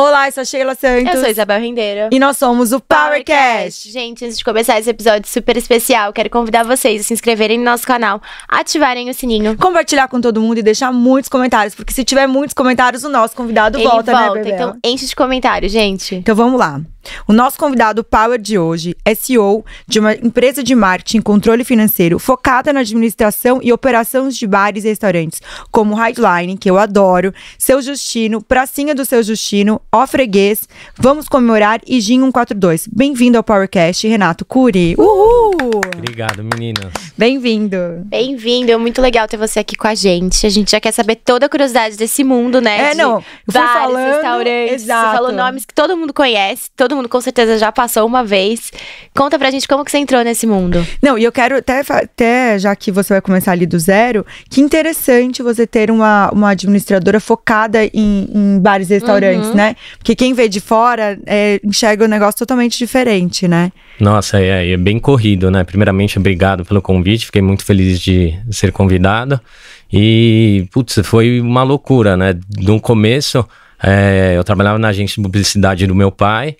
Olá, eu sou a Sheila Santos. Eu sou a Isabel Rendeira. E nós somos o Powercast. Powercast. Gente, antes de começar esse episódio super especial, quero convidar vocês a se inscreverem no nosso canal, ativarem o sininho, compartilhar com todo mundo e deixar muitos comentários, porque se tiver muitos comentários, o nosso convidado Ele volta, né, volta, né, bebê? Então enche de comentário, gente. Então vamos lá. O nosso convidado Power de hoje é CEO de uma empresa de marketing e controle financeiro focada na administração e operações de bares e restaurantes, como Highline, que eu adoro, Seu Justino, Pracinha do Seu Justino, Ó Freguês, Vamos Comemorar e Gin 142. Bem-vindo ao Powercast, Renato Curi. Uhul! Obrigado, menina. Bem-vindo. Bem-vindo, é muito legal ter você aqui com a gente. A gente já quer saber toda a curiosidade desse mundo, né? É, não. Eu bares, falando, restaurantes. Exato. Você falou nomes que todo mundo conhece, todo mundo com certeza já passou uma vez. Conta pra gente como que você entrou nesse mundo. Não, e eu quero até, até já que você vai começar ali do zero, que interessante você ter uma, uma administradora focada em, em bares e restaurantes, uhum. né? Porque quem vê de fora é, enxerga um negócio totalmente diferente, né? Nossa, é, é bem corrido, né? Primeiramente, obrigado pelo convite, fiquei muito feliz de ser convidado. E, putz, foi uma loucura, né? No começo, é, eu trabalhava na agência de publicidade do meu pai,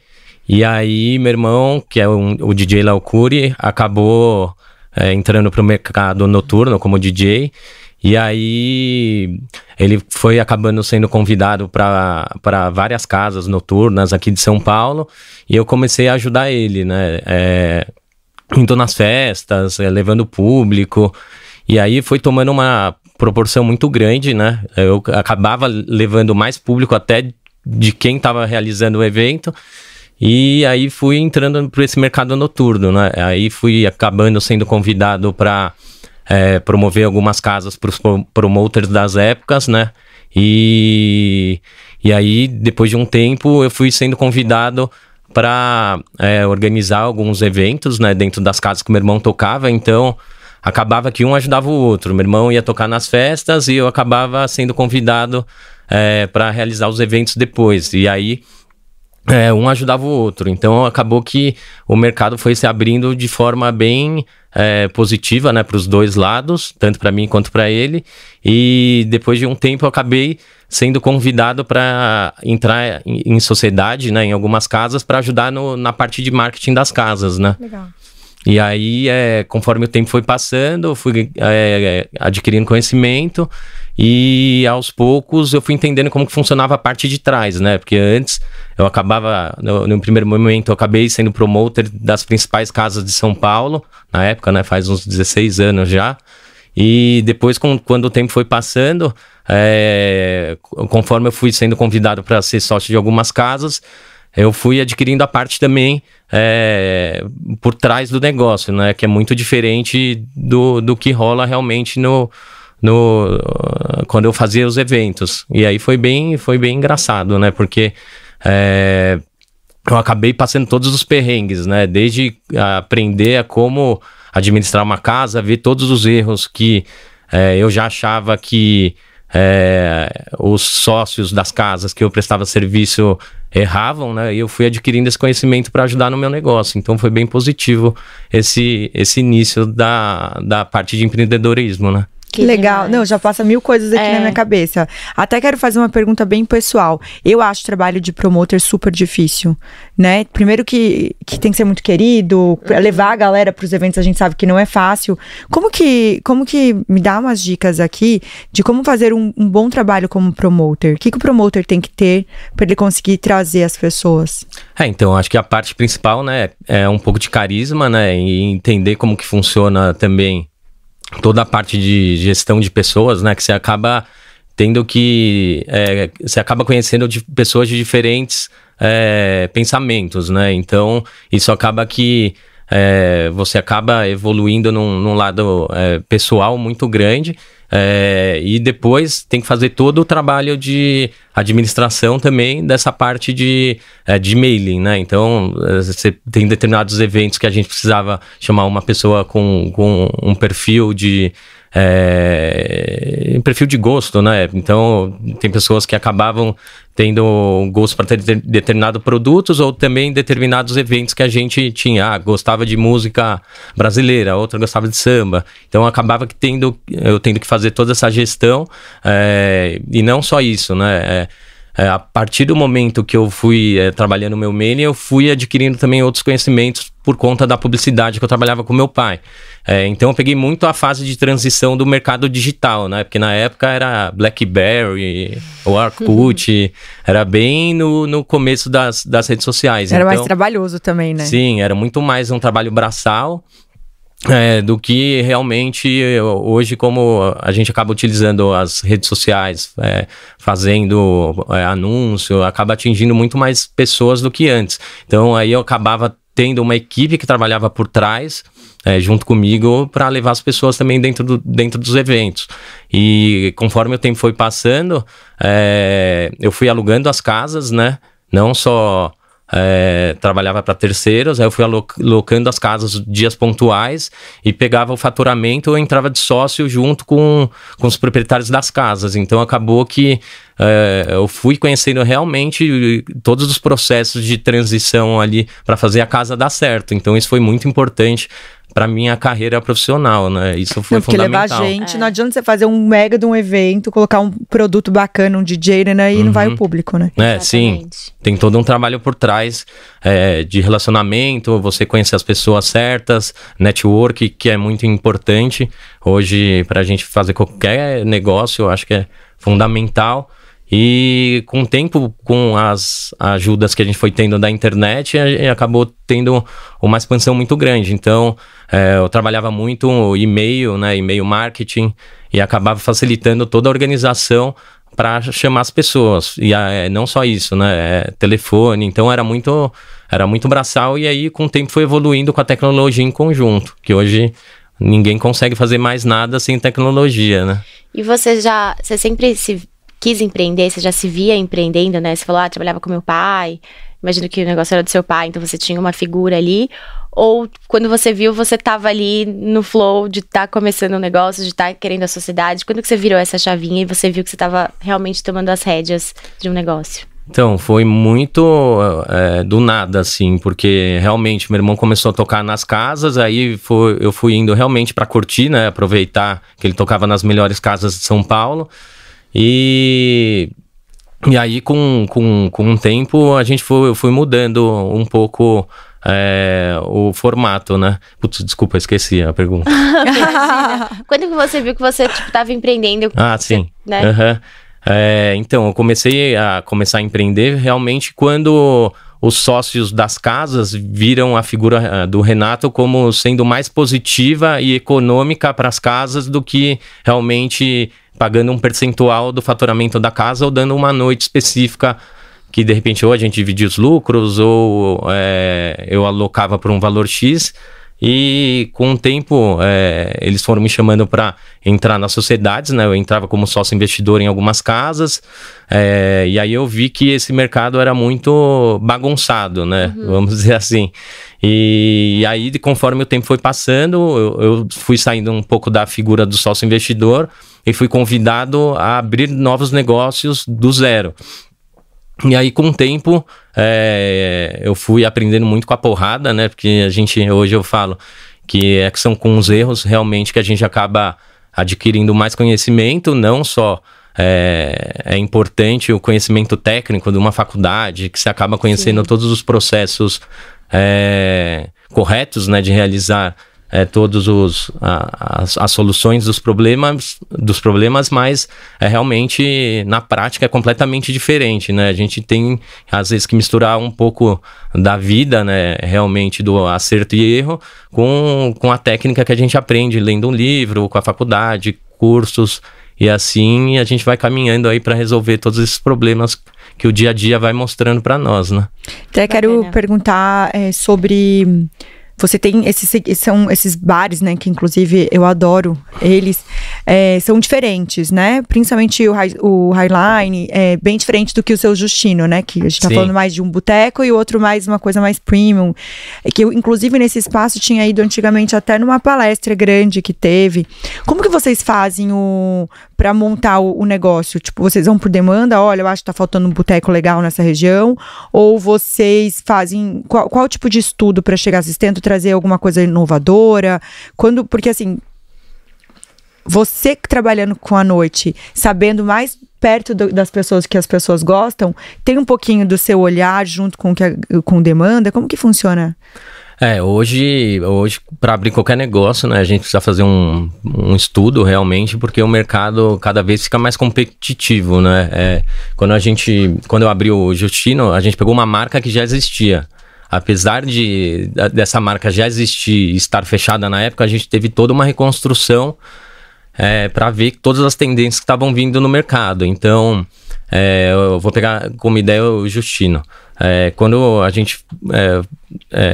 e aí meu irmão, que é um, o DJ Laucuri, acabou é, entrando para o mercado noturno como DJ, e aí ele foi acabando sendo convidado para várias casas noturnas aqui de São Paulo e eu comecei a ajudar ele, né? É, indo nas festas, é, levando público. E aí foi tomando uma proporção muito grande, né? Eu acabava levando mais público até de quem estava realizando o evento. E aí fui entrando para esse mercado noturno, né? Aí fui acabando sendo convidado para é, promover algumas casas para os promoters das épocas, né? E, e aí, depois de um tempo, eu fui sendo convidado para é, organizar alguns eventos, né? Dentro das casas que meu irmão tocava, então acabava que um ajudava o outro. Meu irmão ia tocar nas festas e eu acabava sendo convidado é, para realizar os eventos depois. E aí é, um ajudava o outro. Então acabou que o mercado foi se abrindo de forma bem é, positiva né, para os dois lados, tanto para mim quanto para ele. E depois de um tempo eu acabei sendo convidado para entrar em, em, sociedade, né, em algumas casas, para ajudar no, na parte de marketing das casas. Né? Legal. E aí, é, conforme o tempo foi passando, eu fui é, adquirindo conhecimento e aos poucos eu fui entendendo como que funcionava a parte de trás, né? Porque antes eu acabava, no, no, primeiro momento, eu acabei sendo promotor das principais casas de São Paulo, na época, né? Faz uns 16 anos já. E depois, com, quando o tempo foi passando, é, conforme eu fui sendo convidado para ser sócio de algumas casas, eu fui adquirindo a parte também é, por trás do negócio, né? Que é muito diferente do, do que rola realmente no, no quando eu fazia os eventos. E aí foi bem, foi bem engraçado, né? Porque é, eu acabei passando todos os perrengues, né? Desde aprender a como administrar uma casa, ver todos os erros que é, eu já achava que é, os sócios das casas que eu prestava serviço erravam, né? E eu fui adquirindo esse conhecimento para ajudar no meu negócio. Então foi bem positivo esse, esse início da, da parte de empreendedorismo, né? Que Legal. Demais. Não, já passa mil coisas aqui é. na minha cabeça. Até quero fazer uma pergunta bem pessoal. Eu acho o trabalho de promotor super difícil, né? Primeiro que, que tem que ser muito querido, uhum. levar a galera para os eventos, a gente sabe que não é fácil. Como que, como que me dá umas dicas aqui de como fazer um, um bom trabalho como promotor? O que, que o promotor tem que ter para ele conseguir trazer as pessoas? É, então, acho que a parte principal, né, é um pouco de carisma, né, e entender como que funciona também toda a parte de gestão de pessoas, né? Que você acaba tendo que. É, você acaba conhecendo de pessoas de diferentes é, pensamentos, né? Então, isso acaba que. É, você acaba evoluindo num, num lado é, pessoal muito grande é, e depois tem que fazer todo o trabalho de administração também dessa parte de, é, de mailing, né? Então, é, você tem determinados eventos que a gente precisava chamar uma pessoa com, com um perfil de é, um perfil de gosto, né? Então, tem pessoas que acabavam tendo gosto para ter determinados produtos ou também determinados eventos que a gente tinha. Ah, gostava de música brasileira, outra gostava de samba. Então, acabava que tendo, eu tendo que fazer toda essa gestão é, e não só isso, né? É, é, a partir do momento que eu fui é, trabalhando no meu mailing, eu fui adquirindo também outros conhecimentos por conta da publicidade que eu trabalhava com meu pai. É, então eu peguei muito a fase de transição do mercado digital, né? Porque na época era BlackBerry, o Orkut, uhum. era bem no, no começo das, das redes sociais. Era então, mais trabalhoso também, né? Sim, era muito mais um trabalho braçal é, do que realmente hoje, como a gente acaba utilizando as redes sociais, é, fazendo é, anúncio, acaba atingindo muito mais pessoas do que antes. Então aí eu acabava tendo uma equipe que trabalhava por trás, é, junto comigo, para levar as pessoas também dentro, do, dentro dos eventos. E conforme o tempo foi passando, é, eu fui alugando as casas, né? Não só é, trabalhava para terceiros, aí eu fui alocando as casas dias pontuais e pegava o faturamento, eu entrava de sócio junto com, com os proprietários das casas. Então acabou que é, eu fui conhecendo realmente todos os processos de transição ali para fazer a casa dar certo. Então isso foi muito importante para minha carreira profissional, né? Isso foi não, fundamental. levar gente, é. não adianta você fazer um mega de um evento, colocar um produto bacana, um DJ, né, né? E uhum. não vai o uhum. público, né? É, Exatamente. sim. Tem todo um trabalho por trás é, de relacionamento, você conhecer as pessoas certas, network, que é muito importante hoje para a gente fazer qualquer negócio, eu acho que é fundamental. E com o tempo, com as ajudas que a gente foi tendo da internet, a, acabou tendo uma expansão muito grande. Então, é, eu trabalhava muito e-mail, né, e-mail marketing, e acabava facilitando toda a organização para chamar as pessoas. E ah, é, não só isso, né, é, telefone, então era muito era muito braçal e aí com o tempo foi evoluindo com a tecnologia em conjunto, que hoje ninguém consegue fazer mais nada sem tecnologia, né? E você já, você sempre se quis empreender, você já se via empreendendo, né? Você falou, ah, trabalhava com meu pai, imagino que o negócio era do seu pai, então você tinha uma figura ali, ou quando você viu, você tava ali no flow de estar tá começando um negócio, de estar tá querendo a sociedade? Quando que você virou essa chavinha e você viu que você tava realmente tomando as rédeas de um negócio? Então, foi muito é, do nada, assim, porque realmente meu irmão começou a tocar nas casas, aí foi, eu fui indo realmente para curtir, né? Aproveitar que ele tocava nas melhores casas de São Paulo. E, e aí, com, com, com o tempo, a gente foi, eu fui mudando um pouco é, o formato, né? Putz, desculpa, esqueci a pergunta. Quando que você viu que você tipo, tava empreendendo? Ah, você, sim. Né? Uhum. É, então, eu comecei a começar a empreender realmente quando os sócios das casas viram a figura eh, do Renato como sendo mais positiva e econômica para as casas do que realmente pagando um percentual do faturamento da casa ou dando uma noite específica que de repente ou a gente dividia os lucros ou é, eu alocava por um valor X e com o tempo é, eles foram me chamando para entrar nas sociedades, né? Eu entrava como sócio investidor em algumas casas é, e aí eu vi que esse mercado era muito bagunçado, né? Uhum. Vamos dizer assim. E, e, aí conforme o tempo foi passando, eu, eu fui saindo um pouco da figura do sócio investidor e fui convidado a abrir novos negócios do zero. E aí, com o tempo, é, eu fui aprendendo muito com a porrada, né? Porque a gente, hoje eu falo que, é que são com os erros realmente que a gente acaba adquirindo mais conhecimento, não só é, é, importante o conhecimento técnico de uma faculdade, que você acaba conhecendo Sim. todos os processos é, corretos né, de realizar é, todos os a, as, as, soluções dos problemas dos problemas mas é realmente na prática é completamente diferente né a gente tem às vezes que misturar um pouco da vida né realmente do acerto e erro com, com a técnica que a gente aprende lendo um livro com a faculdade cursos e assim a gente vai caminhando aí para resolver todos esses problemas que o dia a dia vai mostrando para nós, né? Até quero perguntar é, sobre você tem esses, são esses bares, né? Que inclusive eu adoro eles. É, são diferentes, né? Principalmente o, high, o Highline é bem diferente do que o seu Justino, né? Que a gente tá Sim. falando mais de um boteco e o outro mais uma coisa mais premium. É que eu, inclusive, nesse espaço tinha ido antigamente até numa palestra grande que teve. Como que vocês fazem o para montar o, o, negócio? Tipo, vocês vão por demanda, olha, eu acho que tá faltando um boteco legal nessa região, ou vocês fazem qual, qual tipo de estudo para chegar? Vocês tentam trazer alguma coisa inovadora? Quando, porque assim, você trabalhando com a noite, sabendo mais perto do, das pessoas que as pessoas gostam, tem um pouquinho do seu olhar junto com que com demanda. Como que funciona? É, hoje, hoje para abrir qualquer negócio, né, a gente precisa fazer um, um estudo realmente, porque o mercado cada vez fica mais competitivo, né? É, quando a gente, quando eu abri o Justino, a gente pegou uma marca que já existia apesar de dessa marca já existir estar fechada na época, a gente teve toda uma reconstrução é, para ver todas as tendências que estavam vindo no mercado. Então, é, eu vou pegar como ideia o Justino. É, quando a gente é,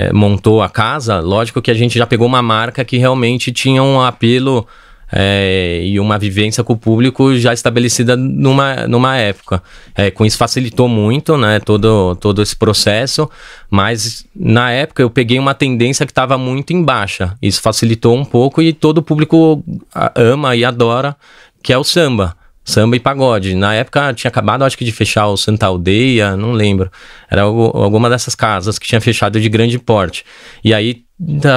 é, montou a casa, lógico que a gente já pegou uma marca que realmente tinha um apelo é, e uma vivência com o público já estabelecida numa, numa época. É, com isso facilitou muito né, todo, todo esse processo, mas na época eu peguei uma tendência que estava muito em baixa. Isso facilitou um pouco e todo o público ama e adora, que é o samba. Samba e pagode. Na época tinha acabado, acho que, de fechar o Santa Aldeia, não lembro. Era alguma dessas casas que tinha fechado de grande porte. E aí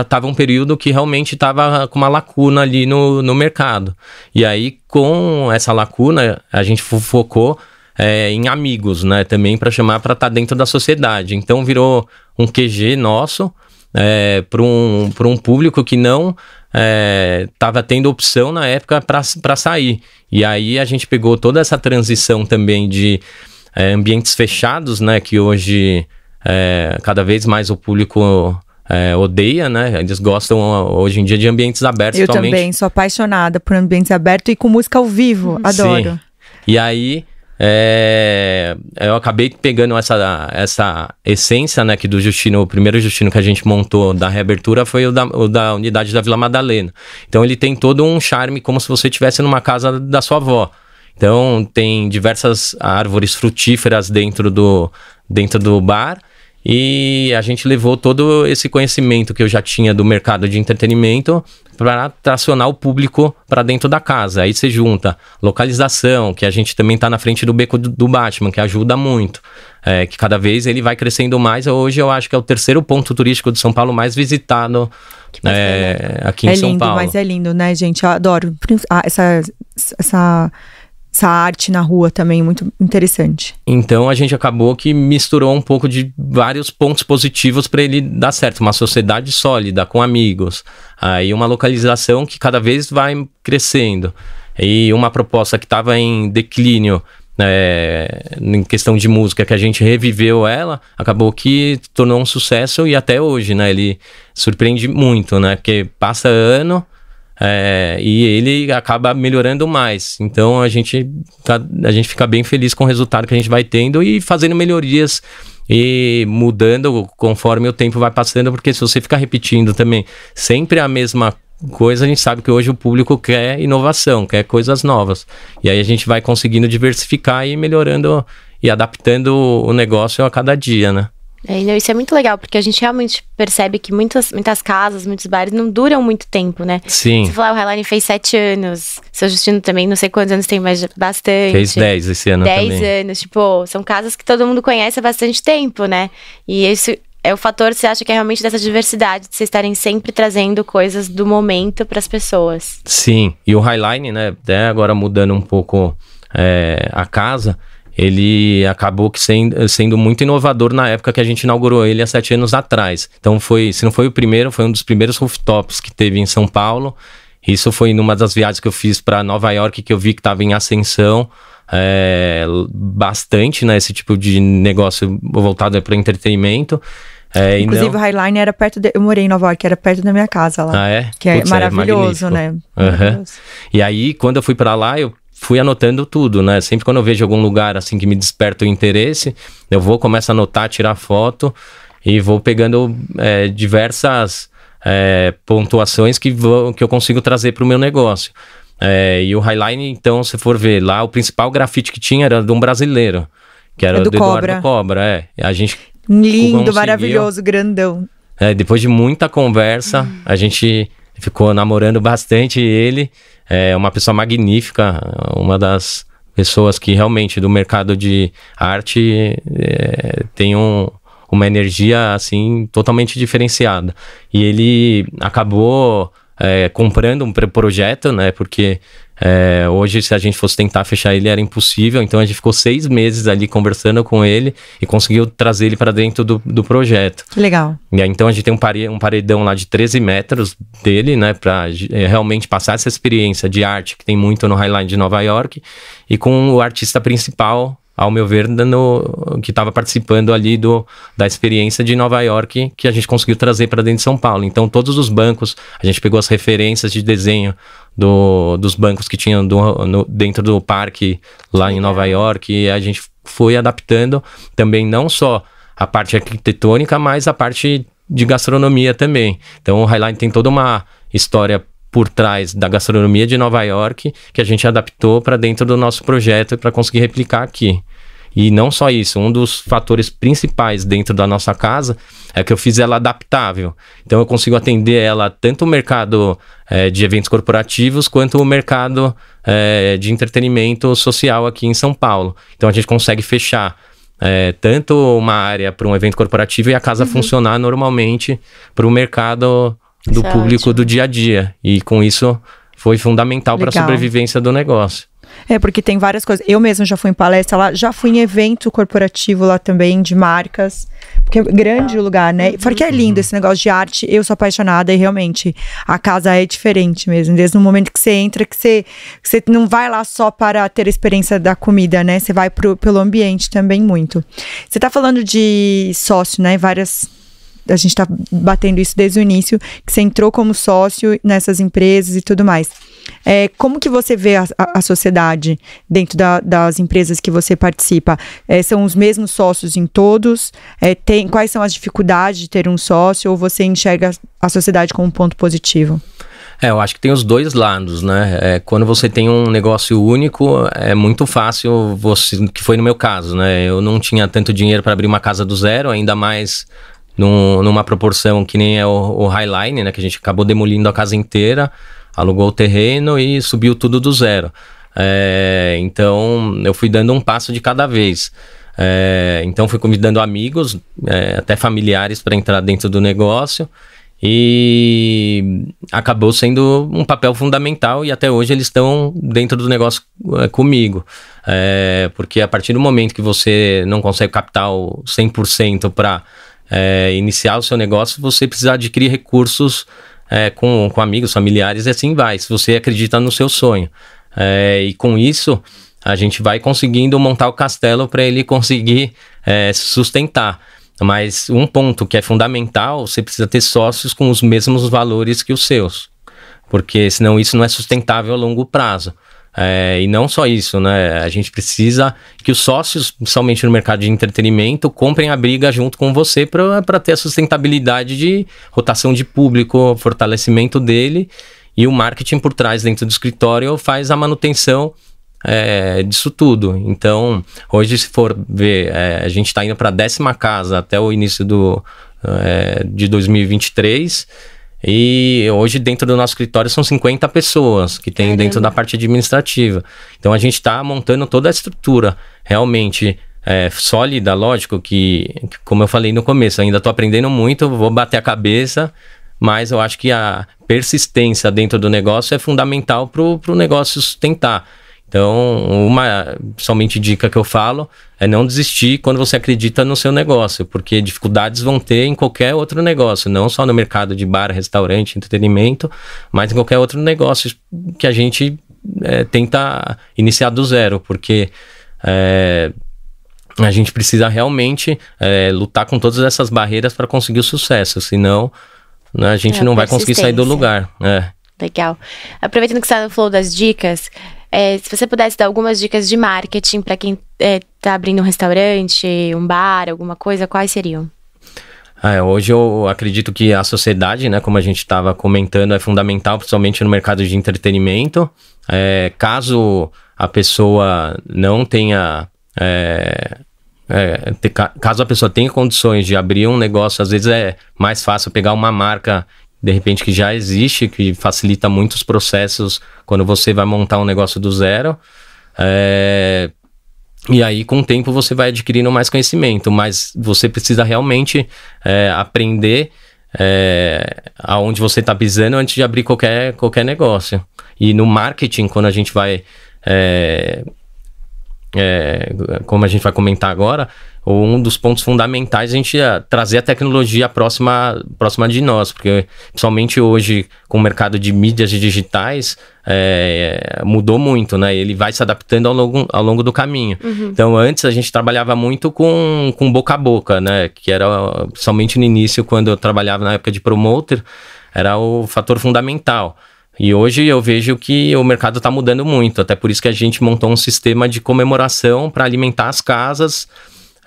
tava um período que realmente tava com uma lacuna ali no, no mercado. E aí, com essa lacuna, a gente focou é, em amigos, né? Também para chamar para estar tá dentro da sociedade. Então, virou um QG nosso é, eh, para um, um público que não estava eh, tendo opção na época para sair. E aí, a gente pegou toda essa transição também de ambientes fechados, né? Que hoje, cada vez mais o público é, odeia, né? Eles gostam hoje em dia de ambientes abertos. Eu totalmente. também sou apaixonada por ambientes abertos e com música ao vivo, uhum. adoro. Sim. E aí é, é, eu acabei pegando essa, essa essência, né, que do Justino, o primeiro Justino que a gente montou da reabertura foi o da, o da unidade da Vila Madalena. Então ele tem todo um charme como se você estivesse numa casa da sua avó. Então tem diversas árvores frutíferas dentro do, dentro do bar e a gente levou todo esse conhecimento que eu já tinha do mercado de entretenimento para tracionar o público para dentro da casa. Aí você junta localização, que a gente também está na frente do beco do Batman, que ajuda muito. É, que cada vez ele vai crescendo mais. Hoje eu acho que é o terceiro ponto turístico de São Paulo mais visitado é, aqui é em lindo, São Paulo. É lindo, mas é lindo, né, gente? Eu adoro ah, essa, essa essa arte na rua também muito interessante. Então a gente acabou que misturou um pouco de vários pontos positivos para ele dar certo, uma sociedade sólida com amigos, aí uma localização que cada vez vai crescendo e uma proposta que estava em declínio é, em questão de música, que a gente reviveu ela, acabou que tornou um sucesso e até hoje, né? Ele surpreende muito, né? Porque passa ano, é, e ele acaba melhorando mais. Então a gente, tá, a gente fica bem feliz com o resultado que a gente vai tendo e fazendo melhorias e mudando conforme o tempo vai passando, porque se você ficar repetindo também sempre a mesma coisa, a gente sabe que hoje o público quer inovação, quer coisas novas. E aí a gente vai conseguindo diversificar e melhorando e adaptando o negócio a cada dia, né? É, isso é muito legal, porque a gente realmente percebe que muitas, muitas casas, muitos bares não duram muito tempo, né? Sim. Você falar, o Highline fez sete anos, seu Justino também, não sei quantos anos tem, mas bastante. Fez dez esse ano dez também. Dez anos, tipo, são casas que todo mundo conhece há bastante tempo, né? E isso é o fator, você acha que é realmente dessa diversidade, de vocês estarem sempre trazendo coisas do momento para as pessoas. Sim, e o Highline, né, até agora mudando um pouco é, a casa ele acabou que sendo, sendo muito inovador na época que a gente inaugurou ele há sete anos atrás. Então foi, se não foi o primeiro, foi um dos primeiros rooftops que teve em São Paulo. Isso foi numa das viagens que eu fiz para Nova York que eu vi que estava em ascensão. É, bastante, né? Esse tipo de negócio voltado para entretenimento. É, Inclusive, não... o Highline era perto. De... Eu morei em Nova York, era perto da minha casa lá. Ah, é? Que é, é maravilhoso, é né? Uhum. Maravilhoso. E aí, quando eu fui para lá, eu fui anotando tudo, né? Sempre quando eu vejo algum lugar assim que me desperta o interesse, eu vou, começo a anotar, tirar foto e vou pegando é, diversas é, pontuações que, vou, que eu consigo trazer para o meu negócio. É, e o Highline, então, se for ver lá, o principal grafite que tinha era de um brasileiro, que era é do, do Eduardo Cobra. é. A gente Lindo, maravilhoso, grandão. É, depois de muita conversa, a gente ficou namorando bastante ele é uma pessoa magnífica, uma das pessoas que realmente do mercado de arte é, tem um, uma energia assim totalmente diferenciada. E ele acabou é, comprando um projeto, né? Porque é, hoje, se a gente fosse tentar fechar ele, era impossível. Então, a gente ficou seis meses ali conversando com ele e conseguiu trazer ele para dentro do, do projeto. Que legal. E aí, então, a gente tem um, pare, um paredão lá de 13 metros dele, né? Para é, realmente passar essa experiência de arte que tem muito no Highline de Nova York e com o artista principal ao meu ver, no, que estava participando ali do, da experiência de Nova York que a gente conseguiu trazer para dentro de São Paulo. Então, todos os bancos, a gente pegou as referências de desenho do, dos bancos que tinham do, no, dentro do parque lá em Nova York, e a gente foi adaptando também não só a parte arquitetônica, mas a parte de gastronomia também. Então, o Highline tem toda uma história por trás da gastronomia de Nova York que a gente adaptou para dentro do nosso projeto para conseguir replicar aqui. E não só isso, um dos fatores principais dentro da nossa casa é que eu fiz ela adaptável. Então eu consigo atender ela tanto o mercado é, de eventos corporativos quanto o mercado é, de entretenimento social aqui em São Paulo. Então a gente consegue fechar é, tanto uma área para um evento corporativo e a casa uhum. funcionar normalmente para o mercado do é público do dia a dia. E com isso foi fundamental para a sobrevivência do negócio. É, porque tem várias coisas. Eu mesmo já fui em palestra lá, já fui em evento corporativo lá também, de marcas. Porque é grande o lugar, né? Fora que é lindo uhum. esse negócio de arte, eu sou apaixonada e realmente a casa é diferente mesmo. Desde o momento que você entra, que você, que você não vai lá só para ter a experiência da comida, né? Você vai pro, pelo ambiente também muito. Você está falando de sócio, né? Várias a gente está batendo isso desde o início, que você entrou como sócio nessas empresas e tudo mais. É, como que você vê a, a sociedade dentro da, das empresas que você participa? É, são os mesmos sócios em todos? É, tem, quais são as dificuldades de ter um sócio? Ou você enxerga a sociedade como um ponto positivo? É, eu acho que tem os dois lados, né? É, quando você tem um negócio único, é muito fácil você, que foi no meu caso, né? Eu não tinha tanto dinheiro para abrir uma casa do zero, ainda mais num, numa proporção que nem é o, o Highline, né? Que a gente acabou demolindo a casa inteira, alugou o terreno e subiu tudo do zero. É, então eu fui dando um passo de cada vez. É, então fui convidando amigos, é, até familiares, para entrar dentro do negócio. E acabou sendo um papel fundamental e até hoje eles estão dentro do negócio é, comigo. É, porque a partir do momento que você não consegue capital 100% para é, iniciar o seu negócio, você precisa adquirir recursos é, com, com amigos, familiares e assim vai, se você acredita no seu sonho. É, e com isso, a gente vai conseguindo montar o castelo para ele conseguir é, sustentar. Mas um ponto que é fundamental, você precisa ter sócios com os mesmos valores que os seus, porque senão isso não é sustentável a longo prazo. É, e não só isso, né? A gente precisa que os sócios, principalmente no mercado de entretenimento, comprem a briga junto com você para ter a sustentabilidade de rotação de público, fortalecimento dele. E o marketing por trás, dentro do escritório, faz a manutenção é, disso tudo. Então, hoje, se for ver, é, a gente está indo para a décima casa até o início do, é, de 2023. E hoje, dentro do nosso escritório, são 50 pessoas que tem Caramba. dentro da parte administrativa. Então, a gente está montando toda a estrutura realmente é, sólida, lógico, que, como eu falei no começo, ainda estou aprendendo muito, vou bater a cabeça, mas eu acho que a persistência dentro do negócio é fundamental para o negócio sustentar. Então, uma somente dica que eu falo é não desistir quando você acredita no seu negócio, porque dificuldades vão ter em qualquer outro negócio, não só no mercado de bar, restaurante, entretenimento, mas em qualquer outro negócio que a gente é, tenta iniciar do zero, porque é, a gente precisa realmente é, lutar com todas essas barreiras para conseguir o sucesso, senão né, a gente é, não vai conseguir sair do lugar. É. Legal. Aproveitando que você falou das dicas, é, se você pudesse dar algumas dicas de marketing para quem está é, abrindo um restaurante, um bar, alguma coisa, quais seriam? Ah, é, hoje eu acredito que a sociedade, né, como a gente estava comentando, é fundamental, principalmente no mercado de entretenimento. É, caso a pessoa não tenha. É, é caso a pessoa tenha condições de abrir um negócio, às vezes é mais fácil pegar uma marca de repente que já existe, que facilita muito os processos quando você vai montar um negócio do zero. É... E aí, com o tempo, você vai adquirindo mais conhecimento, mas você precisa realmente é, aprender é, aonde você está pisando antes de abrir qualquer, qualquer negócio. E no marketing, quando a gente vai. É, como a gente vai comentar agora, ou um dos pontos fundamentais é a gente ah, trazer a tecnologia próxima, próxima de nós, porque principalmente hoje com o mercado de mídias digitais é, mudou muito, né? Ele vai se adaptando ao longo, ao longo do caminho. Uhum. Então antes a gente trabalhava muito com, com boca a boca, né? Que era somente no início quando eu trabalhava na época de promoter era o fator fundamental. E hoje eu vejo que o mercado está mudando muito, até por isso que a gente montou um sistema de comemoração para alimentar as casas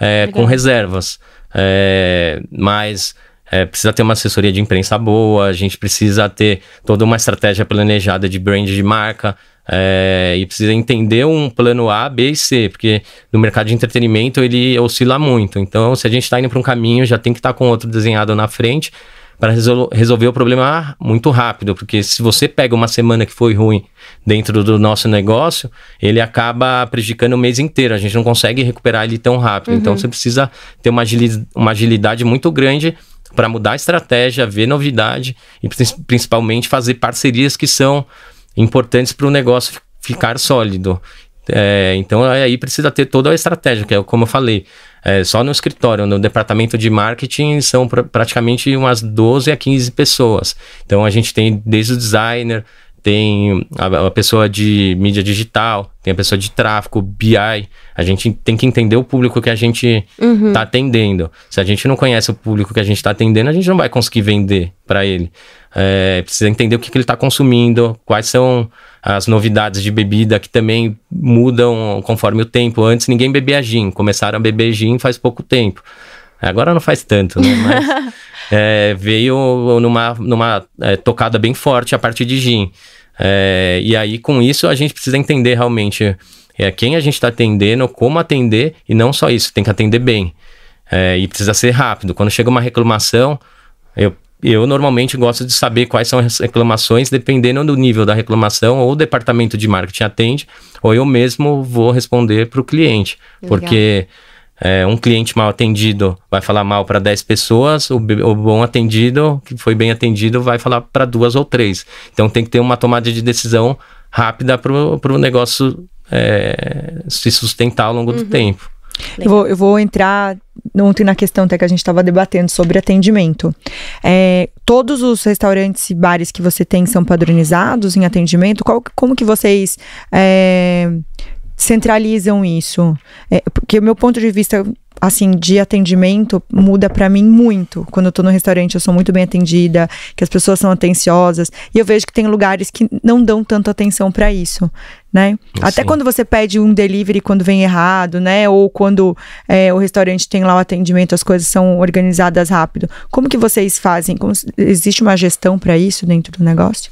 é, com reservas. É, mas é, precisa ter uma assessoria de imprensa boa, a gente precisa ter toda uma estratégia planejada de brand de marca. É, e precisa entender um plano A, B e C, porque no mercado de entretenimento ele oscila muito. Então, se a gente está indo para um caminho, já tem que estar tá com outro desenhado na frente para resol resolver o problema muito rápido, porque se você pega uma semana que foi ruim dentro do nosso negócio, ele acaba prejudicando o mês inteiro, a gente não consegue recuperar ele tão rápido. Então, uhum. Então você precisa ter uma, agili uma agilidade muito grande para mudar a estratégia, ver novidade e principalmente fazer parcerias que são importantes para o negócio ficar sólido. É, então aí precisa ter toda a estratégia, que é como eu falei. É, só no escritório, no departamento de marketing, são pr praticamente umas 12 a 15 pessoas. Então a gente tem desde o designer, tem a, a, pessoa de mídia digital, tem a pessoa de tráfego, BI. A gente tem que entender o público que a gente está uhum. Tá atendendo. Se a gente não conhece o público que a gente está atendendo, a gente não vai conseguir vender para ele é, precisa entender o que, que ele está consumindo, quais são as novidades de bebida que também mudam conforme o tempo. Antes ninguém bebia gin, começaram a beber gin faz pouco tempo. Agora não faz tanto, né? Mas é, veio numa, numa é, tocada bem forte a partir de gin. É, e aí, com isso, a gente precisa entender realmente é, quem a gente está atendendo, como atender, e não só isso, tem que atender bem. É, e precisa ser rápido. Quando chega uma reclamação, eu eu normalmente gosto de saber quais são as reclamações, dependendo do nível da reclamação, ou o departamento de marketing atende, ou eu mesmo vou responder para o cliente. Legal. Porque é, um cliente mal atendido vai falar mal para 10 pessoas, o, o, bom atendido, que foi bem atendido, vai falar para duas ou três. Então tem que ter uma tomada de decisão rápida para o negócio é, se sustentar ao longo uhum. do tempo. Eu vou, eu vou entrar ontem na questão até que a gente estava debatendo sobre atendimento. É, todos os restaurantes e bares que você tem são padronizados em atendimento? Qual, como que vocês é, centralizam isso? É, porque o meu ponto de vista assim, de atendimento muda para mim muito. Quando eu tô no restaurante, eu sou muito bem atendida, que as pessoas são atenciosas, e eu vejo que tem lugares que não dão tanta atenção para isso, né? Até quando você pede um delivery quando vem errado, né? Ou quando é, o restaurante tem lá o atendimento, as coisas são organizadas rápido. Como que vocês fazem? Como, existe uma gestão para isso dentro do negócio?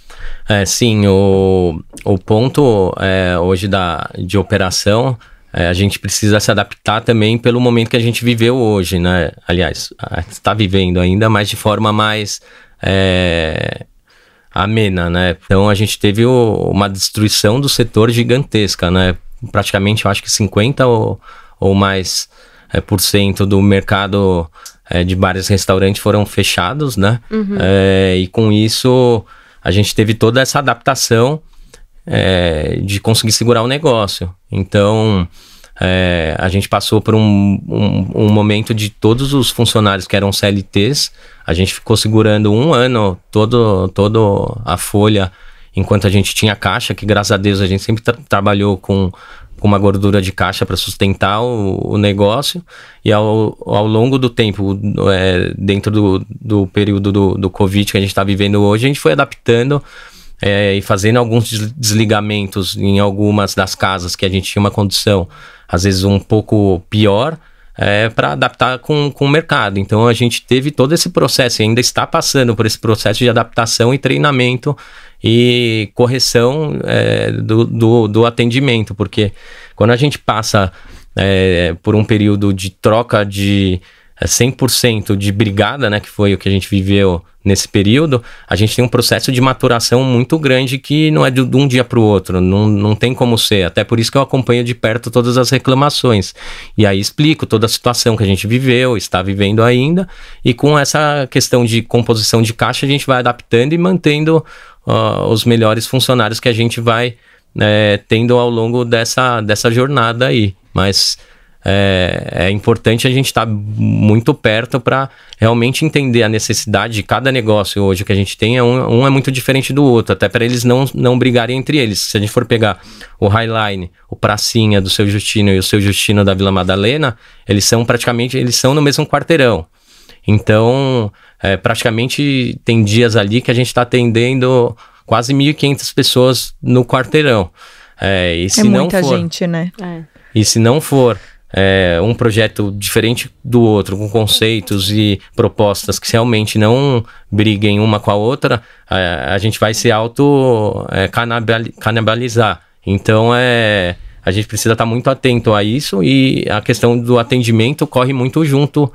É, sim, o, o ponto é, hoje da, de operação é, a gente precisa se adaptar também pelo momento que a gente viveu hoje, né? Aliás, está vivendo ainda, mas de forma mais é, amena, né? Então a gente teve o, uma destruição do setor gigantesca, né? Praticamente, eu acho que 50 ou, ou mais é, por cento do mercado é, de bares e restaurantes foram fechados, né? Uhum. É, e com isso a gente teve toda essa adaptação é, de conseguir segurar o negócio. Então, é, a gente passou por um, um, um, momento de todos os funcionários que eram CLTs, a gente ficou segurando um ano todo, todo a folha enquanto a gente tinha caixa, que graças a Deus a gente sempre tra trabalhou com, com uma gordura de caixa para sustentar o, o, negócio. E ao, ao longo do tempo, é, dentro do, do período do, do Covid que a gente está vivendo hoje, a gente foi adaptando é, e fazendo alguns desligamentos em algumas das casas que a gente tinha uma condição, às vezes um pouco pior, é, para adaptar com, com o mercado. Então a gente teve todo esse processo e ainda está passando por esse processo de adaptação e treinamento e correção é, do, do, do, atendimento, porque quando a gente passa é, por um período de troca de 100% é, de brigada, né, que foi o que a gente viveu nesse período, a gente tem um processo de maturação muito grande que não é de, de um dia para o outro, não, não tem como ser. Até por isso que eu acompanho de perto todas as reclamações. E aí explico toda a situação que a gente viveu, está vivendo ainda, e com essa questão de composição de caixa, a gente vai adaptando e mantendo uh, os melhores funcionários que a gente vai é, tendo ao longo dessa, dessa jornada aí. Mas é, é importante a gente estar tá muito perto para realmente entender a necessidade de cada negócio hoje que a gente tem. É um, um é muito diferente do outro, até para eles não, não brigarem entre eles. Se a gente for pegar o Highline, o Pracinha do seu Justino e o seu Justino da Vila Madalena, eles são praticamente eles são no mesmo quarteirão. Então, é, praticamente tem dias ali que a gente está atendendo quase 1.500 pessoas no quarteirão. É, e é se é não muita for, gente, né? É. E se não for é, um projeto diferente do outro, com conceitos e propostas que realmente não briguem uma com a outra, a, a gente vai se auto é, canibalizar. Então é. A gente precisa estar tá muito atento a isso e a questão do atendimento corre muito junto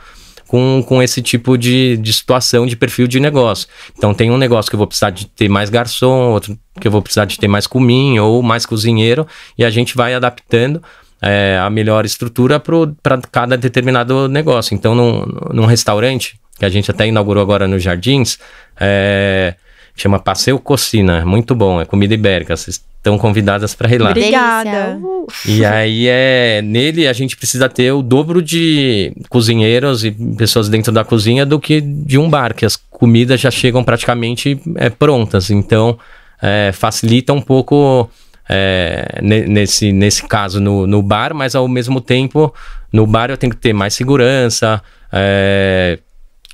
com, com esse tipo de, de situação de perfil de negócio. Então tem um negócio que eu vou precisar de ter mais garçom, outro que eu vou precisar de ter mais cominho ou mais cozinheiro, e a gente vai adaptando é, a melhor estrutura para cada determinado negócio. Então, num, num restaurante, que a gente até inaugurou agora nos Jardins, é, chama Passeio Cocina, é muito bom, é comida ibérica, vocês estão convidadas para ir lá. Obrigada! E aí, é, nele a gente precisa ter o dobro de cozinheiros e pessoas dentro da cozinha do que de um bar, que as comidas já chegam praticamente é, prontas, então é, facilita um pouco é, nesse, nesse caso no, no bar, mas ao mesmo tempo no bar eu tenho que ter mais segurança, é,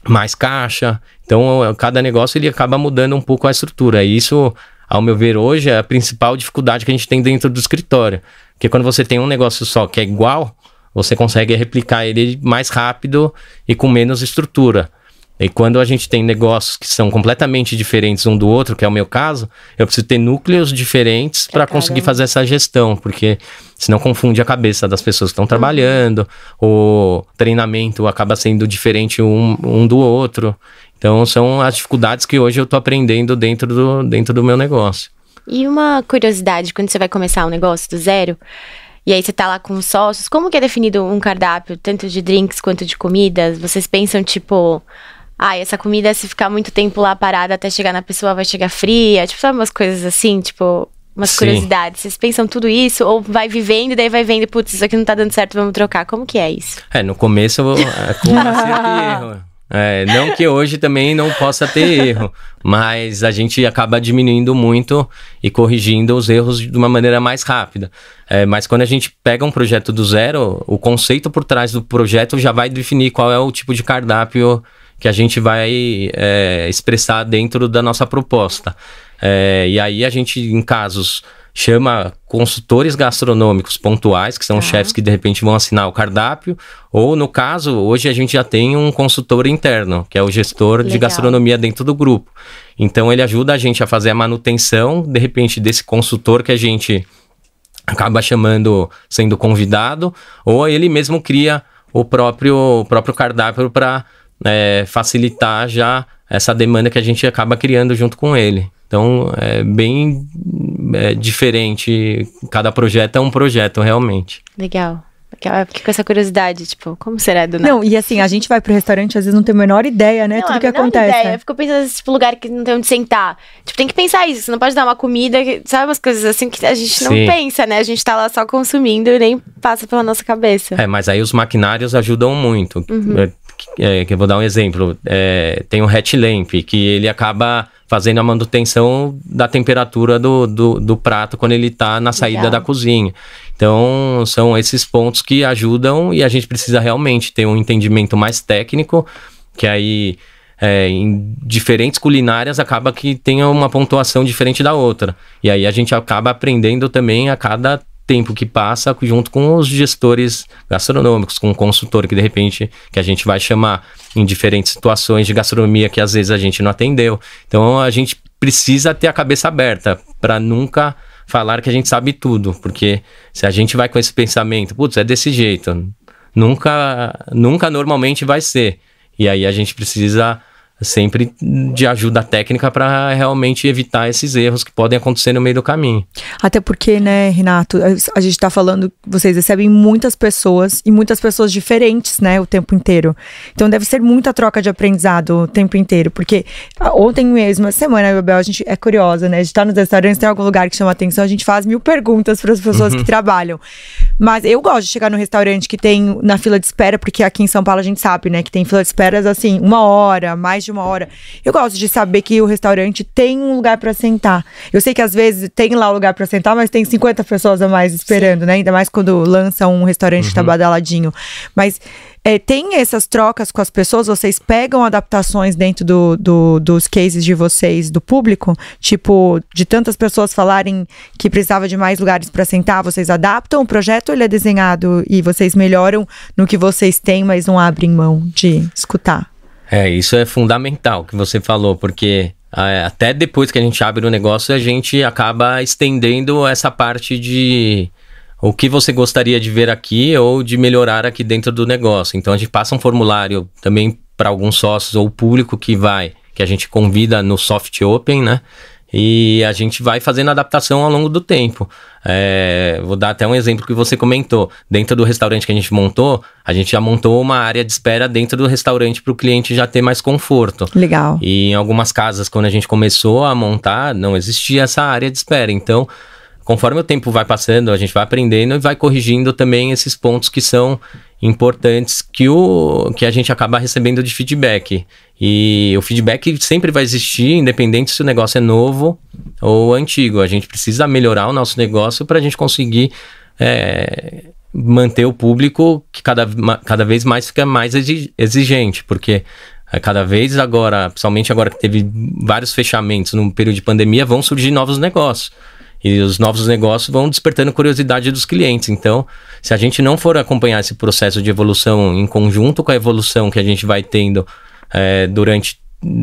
mais caixa. Então é, cada negócio ele acaba mudando um pouco a estrutura. E isso, ao meu ver, hoje é a principal dificuldade que a gente tem dentro do escritório. Porque quando você tem um negócio só que é igual, você consegue replicar ele mais rápido e com menos estrutura. E quando a gente tem negócios que são completamente diferentes um do outro, que é o meu caso, eu preciso ter núcleos diferentes é para conseguir fazer essa gestão, porque senão confunde a cabeça das pessoas que estão trabalhando, uhum. o treinamento acaba sendo diferente um, um do outro. Então são as dificuldades que hoje eu estou aprendendo dentro do, dentro do meu negócio. E uma curiosidade, quando você vai começar um negócio do zero, e aí você tá lá com sócios, como que é definido um cardápio, tanto de drinks quanto de comidas? Vocês pensam, tipo, ah, essa comida, se ficar muito tempo lá parada até chegar na pessoa, vai chegar fria. Tipo, sabe umas coisas assim, tipo, umas Sim. curiosidades. Vocês pensam tudo isso ou vai vivendo daí vai vendo, putz, isso aqui não tá dando certo, vamos trocar. Como que é isso? É, no começo eu vou. sempre é, erro. É, não que hoje também não possa ter erro, mas a gente acaba diminuindo muito e corrigindo os erros de uma maneira mais rápida. É, mas quando a gente pega um projeto do zero, o conceito por trás do projeto já vai definir qual é o tipo de cardápio que a gente vai é, expressar dentro da nossa proposta. É, e aí a gente, em casos, chama consultores gastronômicos pontuais, que são uhum. chefes que de repente vão assinar o cardápio, ou no caso, hoje a gente já tem um consultor interno, que é o gestor Legal. de gastronomia dentro do grupo. Então ele ajuda a gente a fazer a manutenção, de repente, desse consultor que a gente acaba chamando, sendo convidado, ou ele mesmo cria o próprio, o próprio cardápio para é, facilitar já essa demanda que a gente acaba criando junto com ele. Então é bem é, diferente. Cada projeto é um projeto realmente. Legal. Eu fiquei com essa curiosidade, tipo, como será do nada? Não, e assim, a gente vai pro restaurante, às vezes não tem a menor ideia, né? Não, Tudo que acontece. Ideia. Né? Eu fico pensando nesse tipo, lugar que não tem onde sentar. Tipo, tem que pensar isso. Você não pode dar uma comida, sabe? Umas coisas assim que a gente não Sim. pensa, né? A gente tá lá só consumindo e nem passa pela nossa cabeça. É, mas aí os maquinários ajudam muito. Uhum. É, é, que eu vou dar um exemplo, é, tem um hatch lamp, que ele acaba fazendo a manutenção da temperatura do, do, do prato quando ele está na saída Legal. da cozinha. Então, são esses pontos que ajudam e a gente precisa realmente ter um entendimento mais técnico, que aí é, em diferentes culinárias acaba que tenha uma pontuação diferente da outra. E aí a gente acaba aprendendo também a cada tempo que passa junto com os gestores gastronômicos, com o consultor que de repente que a gente vai chamar em diferentes situações de gastronomia que às vezes a gente não atendeu. Então a gente precisa ter a cabeça aberta para nunca falar que a gente sabe tudo, porque se a gente vai com esse pensamento, putz, é desse jeito, nunca nunca normalmente vai ser. E aí a gente precisa sempre de ajuda técnica para realmente evitar esses erros que podem acontecer no meio do caminho. Até porque, né, Renato, a gente está falando, vocês recebem muitas pessoas e muitas pessoas diferentes, né, o tempo inteiro. Então deve ser muita troca de aprendizado o tempo inteiro, porque ontem mesmo, a semana, Bebel, a gente é curiosa, né? A gente tá nos restaurantes, tem algum lugar que chama atenção, a gente faz mil perguntas para as pessoas uhum. que trabalham. Mas eu gosto de chegar no restaurante que tem na fila de espera, porque aqui em São Paulo a gente sabe, né, que tem fila de espera assim, uma hora, mais de de uma hora. Eu gosto de saber que o restaurante tem um lugar para sentar. Eu sei que às vezes tem lá o lugar para sentar, mas tem 50 pessoas a mais esperando, Sim. né? Ainda mais quando lança um restaurante uhum. que tá badaladinho. Mas é, tem essas trocas com as pessoas, vocês pegam adaptações dentro do, do, dos cases de vocês, do público? Tipo, de tantas pessoas falarem que precisava de mais lugares para sentar, vocês adaptam o projeto ele é desenhado e vocês melhoram no que vocês têm, mas não abrem mão de escutar? É, isso é fundamental que você falou, porque é, até depois que a gente abre o negócio, a gente acaba estendendo essa parte de o que você gostaria de ver aqui ou de melhorar aqui dentro do negócio. Então a gente passa um formulário também para alguns sócios ou público que vai, que a gente convida no Soft Open, né? e a gente vai fazendo adaptação ao longo do tempo. É, vou dar até um exemplo que você comentou. Dentro do restaurante que a gente montou, a gente já montou uma área de espera dentro do restaurante para o cliente já ter mais conforto. Legal. E em algumas casas, quando a gente começou a montar, não existia essa área de espera. Então, conforme o tempo vai passando, a gente vai aprendendo e vai corrigindo também esses pontos que são importantes que, o, que a gente acaba recebendo de feedback. E o feedback sempre vai existir, independente se o negócio é novo ou antigo. A gente precisa melhorar o nosso negócio para a gente conseguir é, manter o público que cada, cada vez mais fica mais exigente, porque é, cada vez agora, principalmente agora que teve vários fechamentos num período de pandemia, vão surgir novos negócios. E os novos negócios vão despertando curiosidade dos clientes. Então, se a gente não for acompanhar esse processo de evolução em conjunto com a evolução que a gente vai tendo é, durante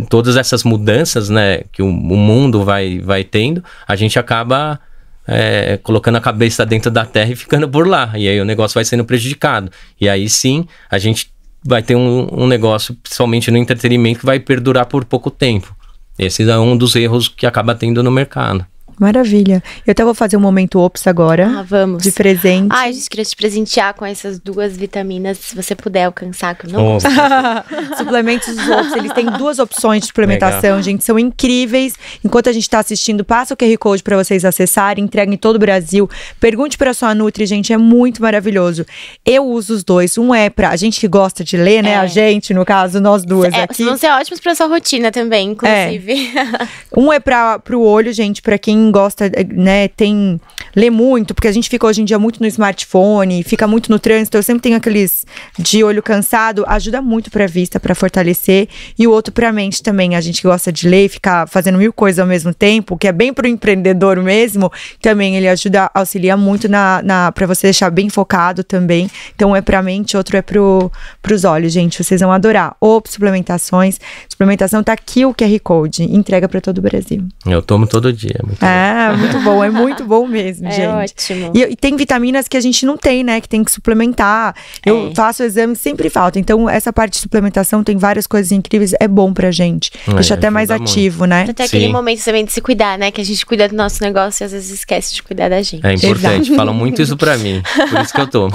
todas essas mudanças né, que o, o mundo vai, vai tendo, a gente acaba é, colocando a cabeça dentro da terra e ficando por lá. E aí o negócio vai sendo prejudicado. E aí sim, a gente vai ter um, um negócio, principalmente no entretenimento, que vai perdurar por pouco tempo. Esse é um dos erros que acaba tendo no mercado. Maravilha. Eu até vou fazer um momento ops agora. Ah, vamos. De presente. Ai, a gente, queria te presentear com essas duas vitaminas, se você puder alcançar, que eu não oh. Suplementos ops, eles têm duas opções de suplementação, Legal. gente, são incríveis. Enquanto a gente está assistindo, passa o QR Code para vocês acessarem, entrega em todo o Brasil. Pergunte para sua Nutri, gente, é muito maravilhoso. Eu uso os dois. Um é para a gente que gosta de ler, né? É. A gente, no caso, nós duas é, aqui. Vão ser ótimos para sua rotina também, inclusive. É. Um é para o olho, gente, para quem gosta, né, tem. lê muito, porque a gente fica hoje em dia muito no smartphone, fica muito no trânsito. Eu sempre tenho aqueles de olho cansado, ajuda muito pra vista, para fortalecer. E o outro pra mente também. A gente que gosta de ler e ficar fazendo mil coisas ao mesmo tempo, que é bem pro empreendedor mesmo, também ele ajuda, auxilia muito na, na para você deixar bem focado também. Então, um é pra mente, outro é pro, pros olhos, gente. Vocês vão adorar. Ou suplementações. Suplementação tá aqui o QR Code. Entrega para todo o Brasil. Eu tomo todo dia. Muito é. É, muito bom, é muito bom mesmo, é gente. É ótimo. E, e, tem vitaminas que a gente não tem, né? Que tem que suplementar. Eu é. faço exame sempre falta. Então, essa parte de suplementação tem várias coisas incríveis, é bom pra gente. É, Deixa até mais ativo, muito. né? Até então, aquele Sim. momento também de se cuidar, né? Que a gente cuida do nosso negócio e às vezes esquece de cuidar da gente. É importante, fala falam muito isso pra mim. Por isso que eu tomo.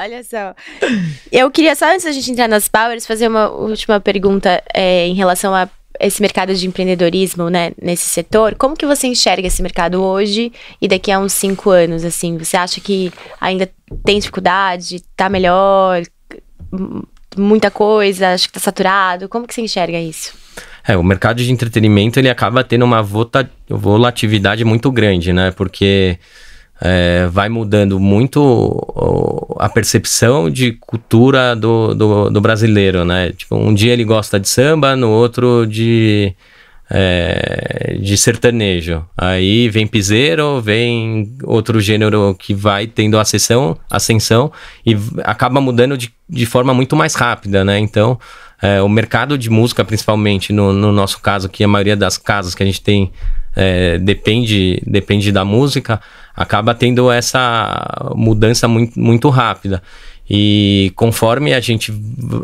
Olha só. Eu queria só, antes da gente entrar nas powers, fazer uma última pergunta é, em relação a esse mercado de empreendedorismo, né, nesse setor, como que você enxerga esse mercado hoje e daqui a uns cinco anos, assim? Você acha que ainda tem dificuldade, tá melhor, muita coisa, acho que tá saturado? Como que você enxerga isso? É, o mercado de entretenimento, ele acaba tendo uma vota, muito grande, né? Porque é, vai mudando muito a percepção de cultura do, do, do, brasileiro, né? Tipo, um dia ele gosta de samba, no outro de, é, de sertanejo. Aí vem piseiro, vem outro gênero que vai tendo ascensão, ascensão e acaba mudando de, de forma muito mais rápida, né? Então, é, o mercado de música, principalmente no, no nosso caso, que a maioria das casas que a gente tem é, depende, depende da música, acaba tendo essa mudança muito, muito rápida. E conforme a gente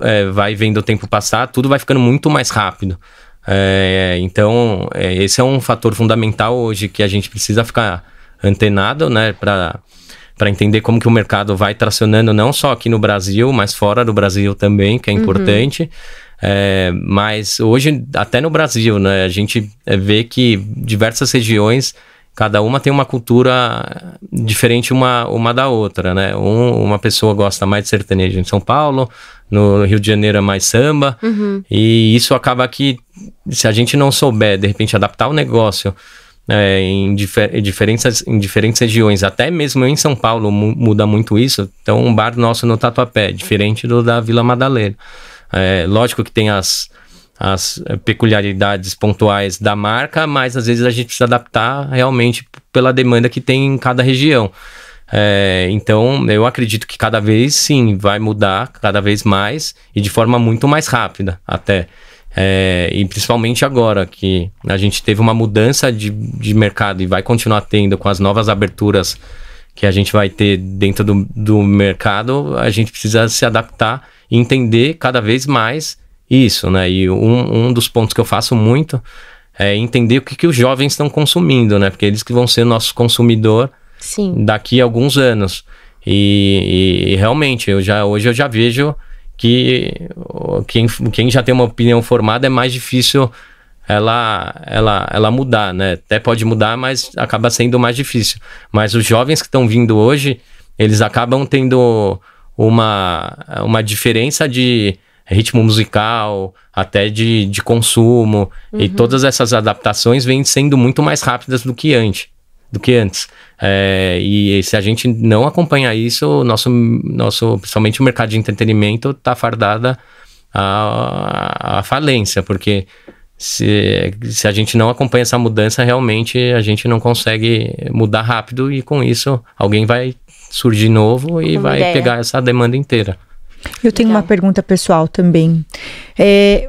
é, vai vendo o tempo passar, tudo vai ficando muito mais rápido. É, então, é, esse é um fator fundamental hoje que a gente precisa ficar antenado, né, para para entender como que o mercado vai tracionando não só aqui no Brasil, mas fora do Brasil também, que é uhum. importante. Uhum. É, mas hoje, até no Brasil, né, a gente é, vê que diversas regiões cada uma tem uma cultura diferente uma, uma da outra, né? Um, uma pessoa gosta mais de sertanejo em São Paulo, no Rio de Janeiro é mais samba, uhum. e isso acaba que, se a gente não souber, de repente, adaptar o negócio é, em, difer diferentes, em diferentes regiões, até mesmo em São Paulo mu muda muito isso, então um bar nosso no Tatuapé, diferente do da Vila Madalena. É, lógico que tem as as eh, peculiaridades pontuais da marca, mas às vezes a gente precisa adaptar realmente pela demanda que tem em cada região. É, então, eu acredito que cada vez sim vai mudar, cada vez mais e de forma muito mais rápida até. É, e principalmente agora que a gente teve uma mudança de, de mercado e vai continuar tendo com as novas aberturas que a gente vai ter dentro do, do mercado, a gente precisa se adaptar e entender cada vez mais isso, né? E um, um dos pontos que eu faço muito é entender o que, que os jovens estão consumindo, né? Porque eles que vão ser nosso consumidor Sim. daqui a alguns anos. E, e, realmente, eu já, hoje eu já vejo que quem, quem já tem uma opinião formada é mais difícil ela, ela, ela mudar, né? Até pode mudar, mas acaba sendo mais difícil. Mas os jovens que estão vindo hoje, eles acabam tendo uma, uma diferença de é ritmo musical, até de, de consumo. Uhum. E todas essas adaptações vêm sendo muito mais rápidas do que antes. Do que antes. É, e se a gente não acompanhar isso, nosso, nosso, principalmente o mercado de entretenimento está fardada à, à falência, porque se, se a gente não acompanha essa mudança, realmente a gente não consegue mudar rápido e com isso alguém vai surgir novo e Uma vai ideia. pegar essa demanda inteira. Eu tenho uma pergunta pessoal também. É,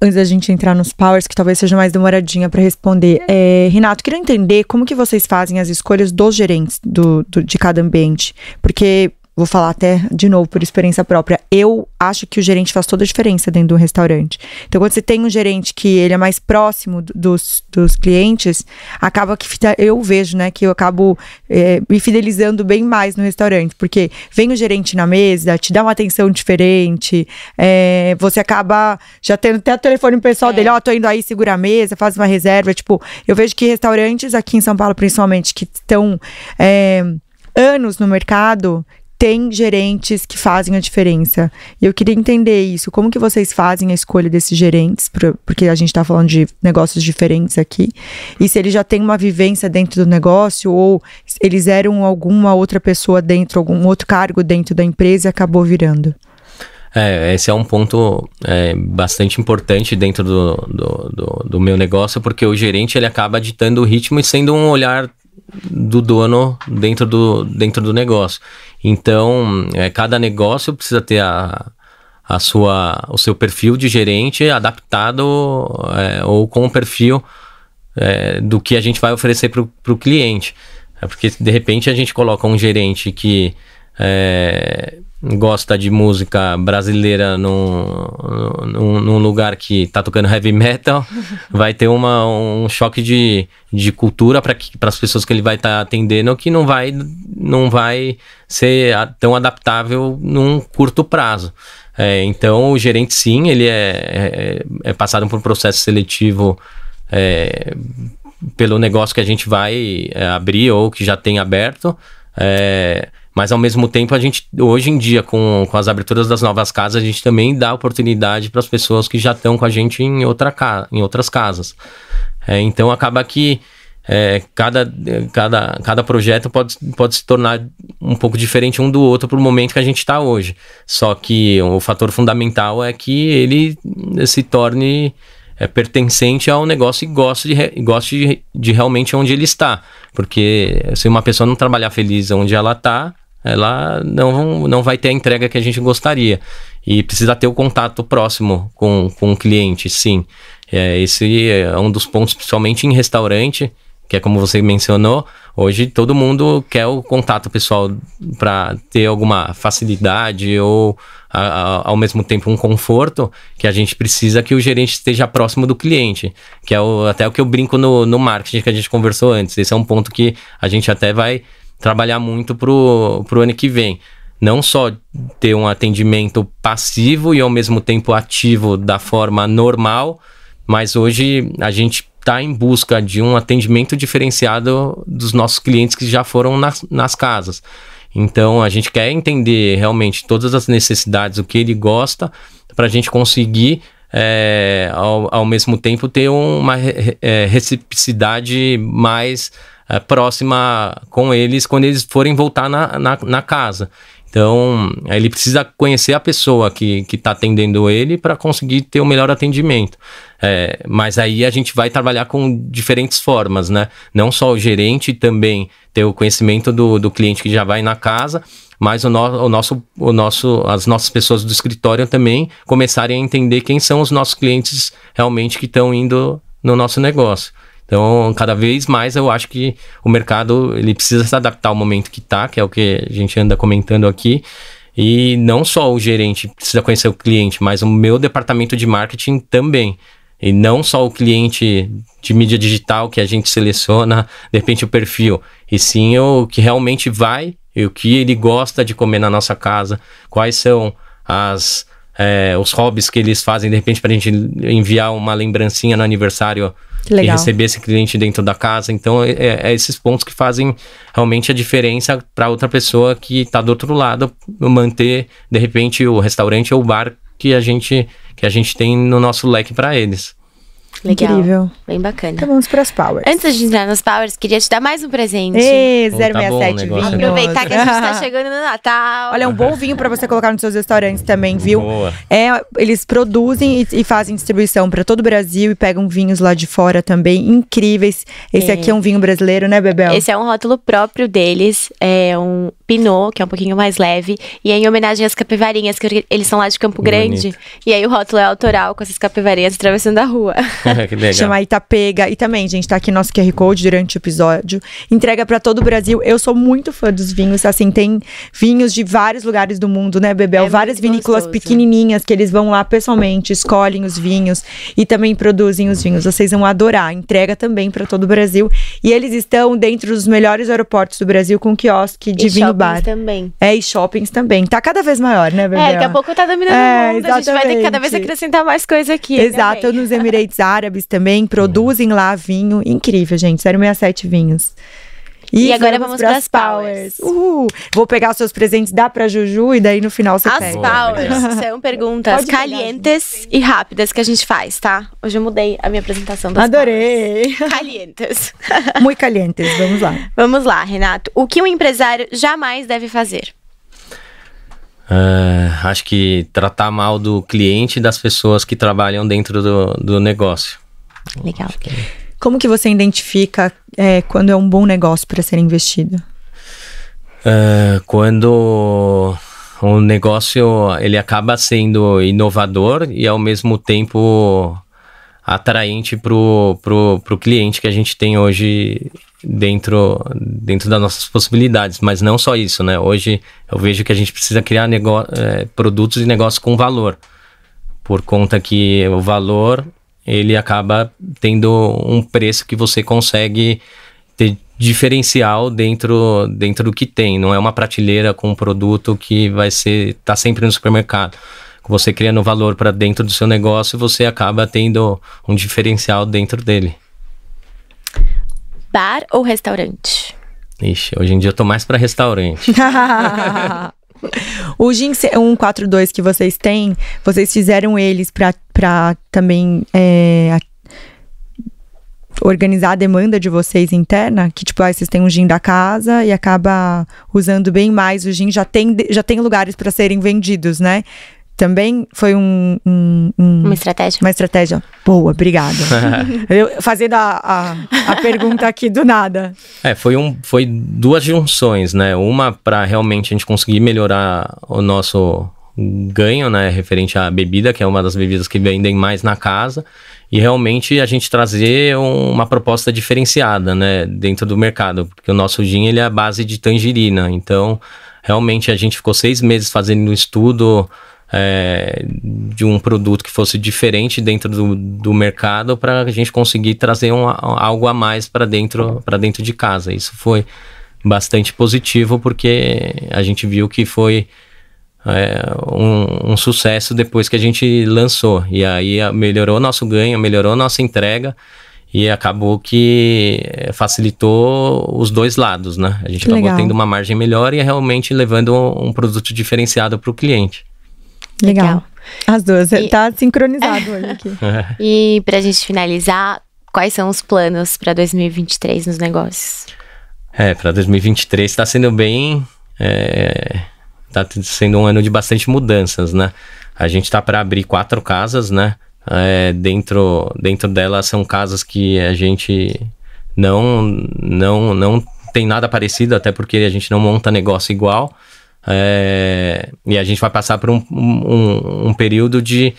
antes da gente entrar nos powers, que talvez seja mais demoradinha para responder. É, Renato, queria entender como que vocês fazem as escolhas dos gerentes do, do, de cada ambiente. Porque vou falar até de novo por experiência própria. Eu acho que o gerente faz toda a diferença dentro do restaurante. Então, quando você tem um gerente que ele é mais próximo dos, dos clientes, acaba que eu vejo, né, que eu acabo é, me fidelizando bem mais no restaurante, porque vem o gerente na mesa, te dá uma atenção diferente, é, você acaba já tendo até o telefone pessoal é. dele, ó, oh, tô indo aí, segura a mesa, faz uma reserva. Tipo, eu vejo que restaurantes aqui em São Paulo, principalmente, que estão é, anos no mercado, tem gerentes que fazem a diferença. E eu queria entender isso. Como que vocês fazem a escolha desses gerentes? Porque a gente está falando de negócios diferentes aqui. E se eles já têm uma vivência dentro do negócio ou eles eram alguma outra pessoa dentro, algum outro cargo dentro da empresa e acabou virando? É, esse é um ponto é, bastante importante dentro do do, do, do, meu negócio, porque o gerente ele acaba ditando o ritmo e sendo um olhar do dono dentro do, dentro do negócio. Então, é, cada negócio precisa ter a, a sua, o seu perfil de gerente adaptado é, ou com o perfil é, do que a gente vai oferecer para o cliente. É porque, de repente, a gente coloca um gerente que é, gosta de música brasileira num, num, num lugar que tá tocando heavy metal, vai ter uma, um choque de, de cultura para as pessoas que ele vai estar tá atendendo que não vai, não vai ser tão adaptável num curto prazo. É, então, o gerente, sim, ele é, é, é passado por um processo seletivo é, pelo negócio que a gente vai é, abrir ou que já tem aberto. É, mas ao mesmo tempo, a gente, hoje em dia, com, com as aberturas das novas casas, a gente também dá oportunidade para as pessoas que já estão com a gente em, outra em outras casas. É, então acaba que é, cada, cada, cada projeto pode, pode se tornar um pouco diferente um do outro para o momento que a gente está hoje. Só que o fator fundamental é que ele se torne é, pertencente ao negócio e goste, de, goste de, de realmente onde ele está. Porque se uma pessoa não trabalhar feliz onde ela está, ela é, não, não vai ter a entrega que a gente gostaria. E precisa ter o contato próximo com, com o cliente, sim. É, esse é um dos pontos, principalmente em restaurante, que é como você mencionou, hoje todo mundo quer o contato pessoal para ter alguma facilidade ou a, a, ao mesmo tempo um conforto que a gente precisa que o gerente esteja próximo do cliente, que é o, até o que eu brinco no, no marketing que a gente conversou antes. Esse é um ponto que a gente até vai trabalhar muito pro, pro ano que vem. Não só ter um atendimento passivo e ao mesmo tempo ativo da forma normal, mas hoje a gente está em busca de um atendimento diferenciado dos nossos clientes que já foram nas, nas, casas. Então a gente quer entender realmente todas as necessidades, o que ele gosta, para a gente conseguir, é, ao, ao mesmo tempo, ter uma é, eh, reciprocidade mais é, próxima com eles quando eles forem voltar na, na, na casa. Então, eh, ele precisa conhecer a pessoa que está atendendo ele para conseguir ter o melhor atendimento. É, mas aí a gente vai trabalhar com diferentes formas, né? Não só o gerente também ter o conhecimento do, do cliente que já vai na casa, mas o, no, o, nosso, o nosso, as nossas pessoas do escritório também começarem a entender quem são os nossos clientes realmente que estão indo no nosso negócio. Então, cada vez mais eu acho que o mercado ele precisa se adaptar ao momento que está, que é o que a gente anda comentando aqui. E não só o gerente precisa conhecer o cliente, mas o meu departamento de marketing também. E não só o cliente de mídia digital que a gente seleciona, de repente, o perfil. E sim o que realmente vai e o que ele gosta de comer na nossa casa. Quais são as é, os hobbies que eles fazem, de repente, para a gente enviar uma lembrancinha no aniversário Legal. e receber esse cliente dentro da casa. Então, é, é, é esses pontos que fazem realmente a diferença para outra pessoa que está do outro lado manter, de repente, o restaurante ou o bar que a gente, que a gente tem no nosso leque para eles. Legal. Incrível. Bem bacana. Então vamos para as powers. Antes de entrar nas powers, queria te dar mais um presente. Ei, 067 tá vinho. Aproveitar que a gente está chegando no Natal. Olha, é um bom vinho para você colocar nos seus restaurantes também, viu? Boa. É, eles produzem e, e fazem distribuição para todo o Brasil e pegam vinhos lá de fora também, incríveis. Esse é. aqui é um vinho brasileiro, né, Bebel? Esse é um rótulo próprio deles, é um Pinot, que é um pouquinho mais leve, e é em homenagem às capivarinhas, que eles são lá de Campo Grande. Bonito. E aí o rótulo é autoral com essas capivarinhas atravessando a rua. legal. Chama Itapega. E também, gente, tá aqui nosso QR Code durante o episódio. Entrega para todo o Brasil. Eu sou muito fã dos vinhos. Assim, tem vinhos de vários lugares do mundo, né, Bebel? É Várias vinícolas gostoso. pequenininhas que eles vão lá pessoalmente, escolhem os vinhos e também produzem os vinhos. Vocês vão adorar. Entrega também para todo o Brasil. E eles estão dentro dos melhores aeroportos do Brasil com quiosque de e vinho bar. também. É, e shoppings também. Tá cada vez maior, né, é, Bebel? É, daqui a pouco tá dominando é, o mundo. Exatamente. A gente vai ter que cada vez acrescentar mais coisa aqui. Exato, nos Emirates Árabes. árabes também produzem lá vinho. Incrível, gente. 067 vinhos. E, e agora vamos, vamos para as powers. powers. Uhul. Vou pegar os seus presentes, dá para Juju e daí no final você as pega. As powers são perguntas Pode calientes e rápidas que a gente faz, tá? Hoje eu mudei a minha apresentação das Adorei. Powers. Calientes. Muito calientes, vamos lá. Vamos lá, Renato. O que um empresário jamais deve fazer? Uh, acho que tratar mal do cliente e das pessoas que trabalham dentro do, do negócio. Legal. Que... Como que você identifica é, quando é um bom negócio para ser investido? Uh, quando o negócio ele acaba sendo inovador e ao mesmo tempo atraente pro, pro, pro cliente que a gente tem hoje dentro, dentro das nossas possibilidades. Mas não só isso, né? Hoje eu vejo que a gente precisa criar é, produtos e negócios com valor, por conta que o valor ele acaba tendo um preço que você consegue ter diferencial dentro, dentro do que tem. Não é uma prateleira com um produto que vai ser tá sempre no supermercado você criando valor para dentro do seu negócio, você acaba tendo um diferencial dentro dele. Bar ou restaurante? Ixi, hoje em dia eu tô mais para restaurante. o Gin 142 é que vocês têm, vocês fizeram eles para também é, organizar a demanda de vocês interna? Que tipo, aí vocês têm um gin da casa e acaba usando bem mais o gin, já tem, já tem lugares para serem vendidos, né? também foi um, um, um, uma estratégia. Uma estratégia. Boa, obrigada. eu, fazendo a, a, a pergunta aqui do nada. É, foi, um, foi duas junções, né? Uma para realmente a gente conseguir melhorar o nosso ganho, né, referente à bebida, que é uma das bebidas que vendem mais na casa, e realmente a gente trazer um, uma proposta diferenciada, né, dentro do mercado, porque o nosso gin ele é a base de tangerina, então realmente a gente ficou seis meses fazendo um estudo é, de um produto que fosse diferente dentro do, do mercado para a gente conseguir trazer um, algo a mais para dentro, dentro de casa. Isso foi bastante positivo porque a gente viu que foi é, um, um, sucesso depois que a gente lançou. E aí melhorou nosso ganho, melhorou nossa entrega e acabou que é, facilitou os dois lados, né? A gente que acabou legal. tendo uma margem melhor e realmente levando um produto diferenciado para o cliente. Legal. Legal. As duas, e... tá sincronizado hoje aqui. É. e pra gente finalizar, quais são os planos para 2023 nos negócios? É, para 2023 está sendo bem. Está é, sendo um ano de bastante mudanças, né? A gente está para abrir quatro casas, né? É, dentro, dentro delas são casas que a gente não, não, não tem nada parecido, até porque a gente não monta negócio igual. É, e a gente vai passar por um, um, um período de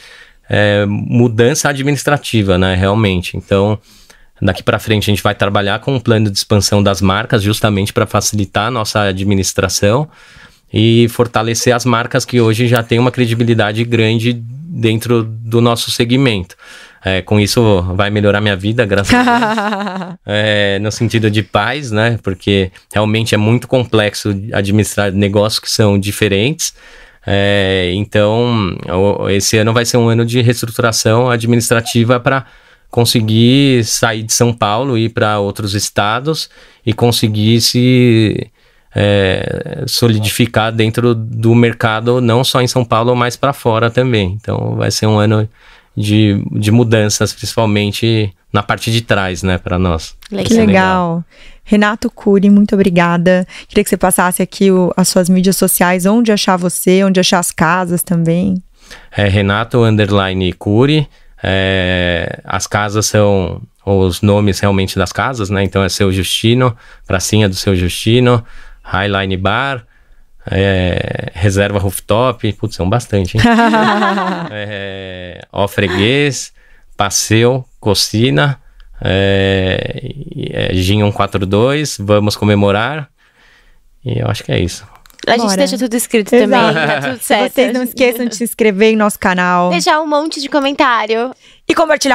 é, mudança administrativa, né? Realmente. Então, daqui para frente, a gente vai trabalhar com um plano de expansão das marcas, justamente para facilitar a nossa administração e fortalecer as marcas que hoje já têm uma credibilidade grande dentro do nosso segmento. É, com isso vai melhorar minha vida, graças a Deus. É, no sentido de paz, né? Porque realmente é muito complexo administrar negócios que são diferentes. É, então, esse ano vai ser um ano de reestruturação administrativa para conseguir sair de São Paulo ir para outros estados e conseguir se é, solidificar dentro do mercado, não só em São Paulo, mas para fora também. Então, vai ser um ano de, de mudanças, principalmente na parte de trás, né, para nós. Que é legal. legal. Renato Cury, muito obrigada. Queria que você passasse aqui o, as suas mídias sociais, onde achar você, onde achar as casas também. É, Renato Underline Cury. É, as casas são os nomes realmente das casas, né? Então é Seu Justino, Pracinha do Seu Justino, Highline Bar, é, reserva rooftop, putz, são é bastante, hein? é, Passeio, Cocina, é, é, Gin 142, vamos comemorar. E eu acho que é isso. A Bora. gente deixa tudo escrito Exato. também, tá tudo certo. Vocês não esqueçam de se inscrever em nosso canal. Deixar um monte de comentário. E compartilhar.